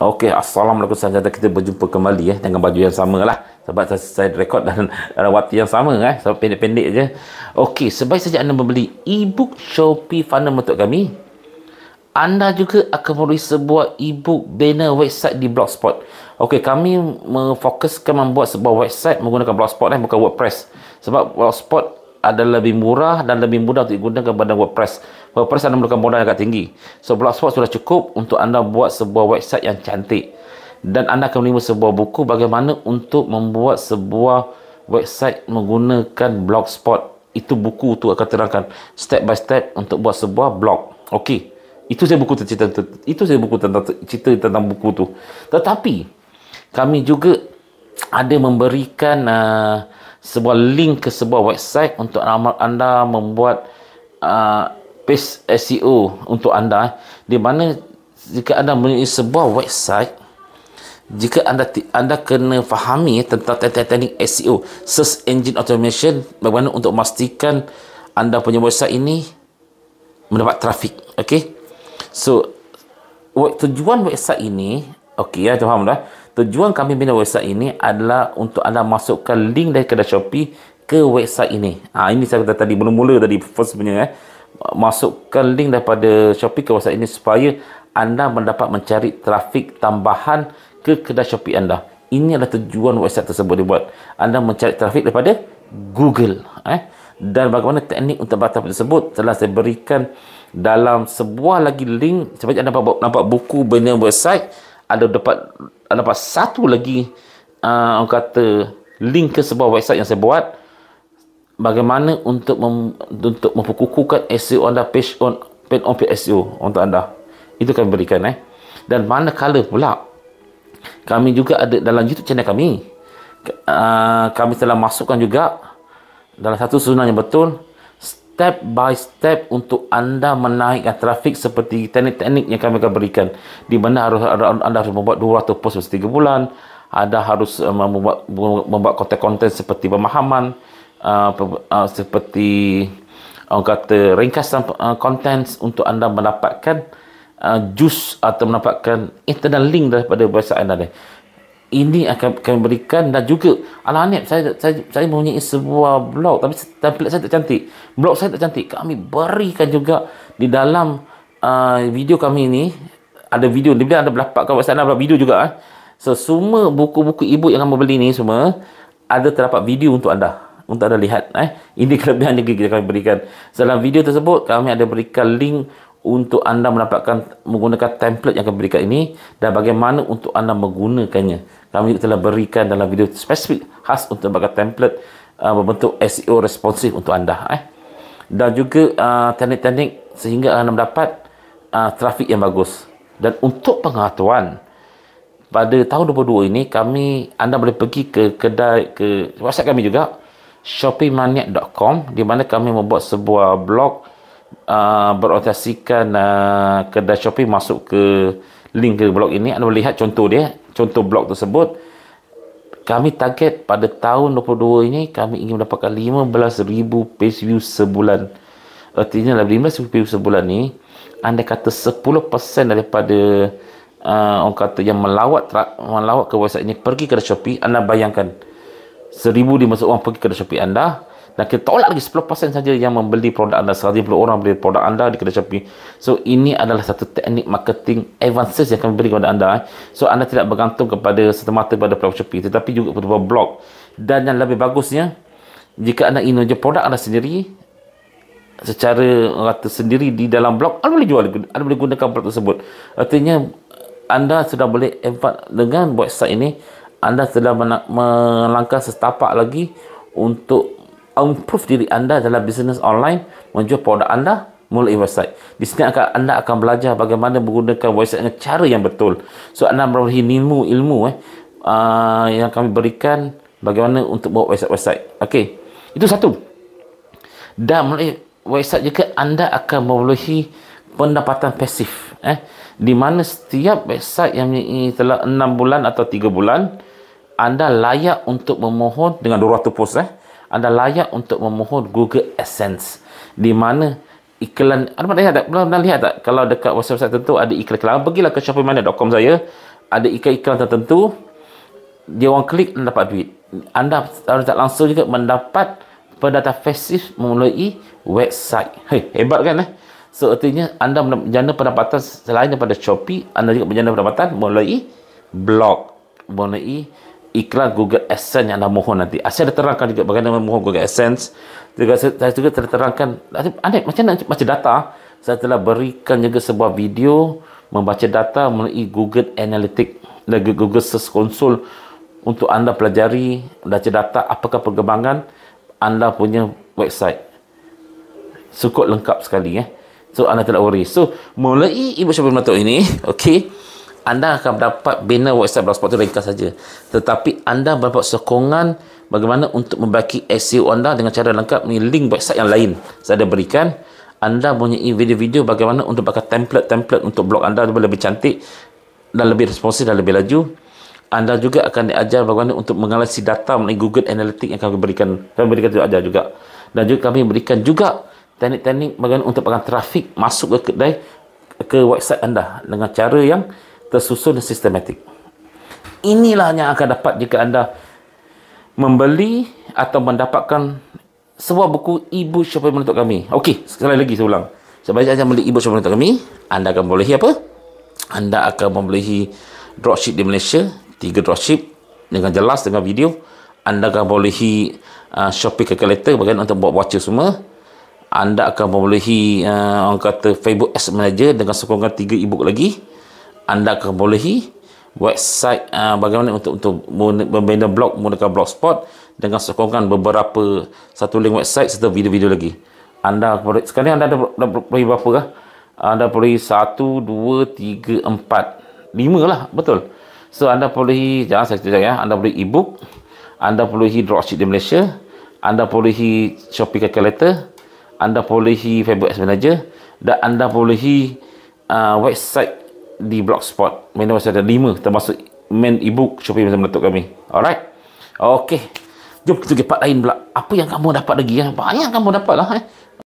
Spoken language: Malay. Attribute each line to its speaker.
Speaker 1: Okey, Assalamualaikum sahaja kita berjumpa kembali eh dengan baju yang sama lah. Sebab saya, saya rekod dan waktu yang sama eh. Sebab pendek-pendek je. Okey, sebaik saja anda membeli e-book Shopee Funnel untuk kami. Anda juga akan membeli sebuah e-book banner website di Blogspot. Okey, kami memfokuskan membuat sebuah website menggunakan Blogspot eh, bukan WordPress. Sebab Blogspot ada lebih murah dan lebih mudah untuk digunakan pada WordPress. WordPress anda memerlukan modal yang agak tinggi. So Blogspot sudah cukup untuk anda buat sebuah website yang cantik dan anda akan menerima sebuah buku bagaimana untuk membuat sebuah website menggunakan Blogspot. Itu buku tu akan terangkan step by step untuk buat sebuah blog. Okey. Itu saya buku cerita itu saya buku tentang cerita tentang buku tu. Tetapi kami juga ada memberikan uh, sebuah link ke sebuah website untuk amal anda membuat uh, page SEO untuk anda eh. di mana jika anda mempunyai sebuah website jika anda anda kena fahami tentang teknik SEO search engine automation bagaimana untuk memastikan anda punya website ini mendapat trafik okey so tujuan website ini okey ya faham dah tujuan kami bina website ini adalah untuk anda masukkan link dari kedai Shopee ke website ini. Ah ha, ini saya kata tadi mula-mula tadi first punya eh. Masukkan link daripada Shopee ke website ini supaya anda mendapat mencari trafik tambahan ke kedai Shopee anda. Ini adalah tujuan website tersebut dibuat. Anda mencari trafik daripada Google. Eh. Dan bagaimana teknik untuk batas tersebut telah saya berikan dalam sebuah lagi link supaya anda nampak, nampak buku bina website ada dapat dapat satu lagi uh, orang kata link ke sebuah website yang saya buat bagaimana untuk mem, untuk memperkukuhkan SEO anda page on page on page SEO untuk anda itu kami berikan eh dan mana manakala pula kami juga ada dalam YouTube channel kami uh, kami telah masukkan juga dalam satu sunnah yang betul step by step untuk anda menaikkan trafik seperti teknik-teknik yang kami akan berikan di mana harus anda harus membuat 200 post setiap bulan anda harus eh, membuat membuat konten-konten seperti pemahaman eh, eh, seperti orang kata ringkasan konten untuk anda mendapatkan uh, jus atau mendapatkan internal link daripada website anda ini akan kami berikan dan juga ala saya, saya saya mempunyai sebuah blog tapi template saya tak cantik blog saya tak cantik kami berikan juga di dalam uh, video kami ini ada video dia ada berlapak kat WhatsApp ada video juga eh. so semua buku-buku ibu yang kamu beli ni semua ada terdapat video untuk anda untuk anda lihat eh. ini kelebihan yang kita kami berikan dalam video tersebut kami ada berikan link untuk anda mendapatkan menggunakan template yang kami berikan ini dan bagaimana untuk anda menggunakannya. Kami juga telah berikan dalam video spesifik khas untuk bagi template uh, berbentuk SEO responsif untuk anda eh. Dan juga uh, teknik-teknik sehingga anda mendapat uh, trafik yang bagus. Dan untuk pengatuan pada tahun 2022 ini kami anda boleh pergi ke kedai ke website kami juga shopeemaniac.com, di mana kami membuat sebuah blog Ah, berotasikan uh, kedai Shopee masuk ke link ke blog ini anda boleh lihat contoh dia contoh blog tersebut kami target pada tahun 22 ini kami ingin mendapatkan 15,000 page view sebulan artinya dalam 15,000 page view sebulan ni anda kata 10% daripada uh, orang kata yang melawat melawat ke website ini pergi ke Shopee anda bayangkan 1,500 orang pergi ke Shopee anda dan kita tolak lagi 10% saja yang membeli produk anda 150 orang beli produk anda di kedai Shopee so ini adalah satu teknik marketing advances yang kami beri kepada anda eh. so anda tidak bergantung kepada setemata pada produk Shopee tetapi juga kepada blog dan yang lebih bagusnya jika anda ingin jual produk anda sendiri secara rata sendiri di dalam blog anda boleh jual anda boleh gunakan produk tersebut artinya anda sudah boleh advance dengan website ini anda sudah melangkah setapak lagi untuk improve diri anda dalam bisnes online menjual produk anda mulai website. Di sini akan anda akan belajar bagaimana menggunakan website dengan cara yang betul. So anda memperoleh ilmu ilmu eh uh, yang kami berikan bagaimana untuk buat website website. Okey. Itu satu. Dan mulai website jika anda akan memperolehi pendapatan pasif eh di mana setiap website yang ini telah 6 bulan atau 3 bulan anda layak untuk memohon dengan 200 post eh anda layak untuk memohon Google AdSense di mana iklan anda lihat tak pernah lihat tak kalau dekat website tertentu ada iklan iklan pergilah ke shopeemana.com saya ada iklan iklan tertentu dia orang klik anda dapat duit anda harus tak langsung juga mendapat perdata pasif melalui website hey, hebat kan eh so artinya anda menjana pendapatan selain daripada Shopee anda juga menjana pendapatan melalui blog melalui iklan Google Adsense yang anda mohon nanti. Ah, saya dah terangkan juga bagaimana mohon Google Adsense. Juga saya juga telah terangkan anda macam mana macam data saya telah berikan juga sebuah video membaca data melalui Google Analytics dan Google Search Console untuk anda pelajari baca data apakah perkembangan anda punya website. Cukup lengkap sekali ya. Eh? So anda tidak worry. So mulai ibu syabu matuk ini, okey anda akan dapat bina WhatsApp blogspot itu ringkas saja. Tetapi anda dapat sokongan bagaimana untuk membaiki SEO anda dengan cara lengkap ni link website yang lain saya ada berikan. Anda punya video-video bagaimana untuk pakai template-template untuk blog anda supaya lebih cantik dan lebih responsif dan lebih laju. Anda juga akan diajar bagaimana untuk mengalasi data melalui Google Analytics yang kami berikan. Kami berikan juga ajar juga. Dan juga kami berikan juga teknik-teknik bagaimana untuk pakai trafik masuk ke kedai ke website anda dengan cara yang tersusun dan sistematik. Inilah yang akan dapat jika anda membeli atau mendapatkan sebuah buku ibu siapa yang menuntut kami. Okey, sekali lagi saya ulang. Sebab anda membeli ibu siapa yang menuntut kami, anda akan boleh apa? Anda akan membeli dropship di Malaysia, tiga dropship dengan jelas dengan video. Anda akan boleh uh, Shopee calculator bagian untuk buat voucher semua. Anda akan membeli uh, orang kata Facebook Ads Manager dengan sokongan tiga ebook lagi anda akan bolehi website uh, bagaimana untuk untuk membina blog menggunakan blogspot dengan sokongan beberapa satu link website serta video-video lagi anda boleh sekali anda ada, ada berapa kah? anda boleh satu, dua, tiga, empat, lima lah betul so anda boleh jangan saya cakap ya anda boleh ebook anda boleh dropship di Malaysia anda boleh Shopee Calculator anda boleh Facebook Ads Manager dan anda boleh uh, website di Blogspot. Mana masih ada lima termasuk main ebook book Shopee bersama Datuk kami. Alright. okay Jom kita pergi part lain pula. Apa yang kamu dapat lagi? Ya? Banyak kamu dapat lah. Eh?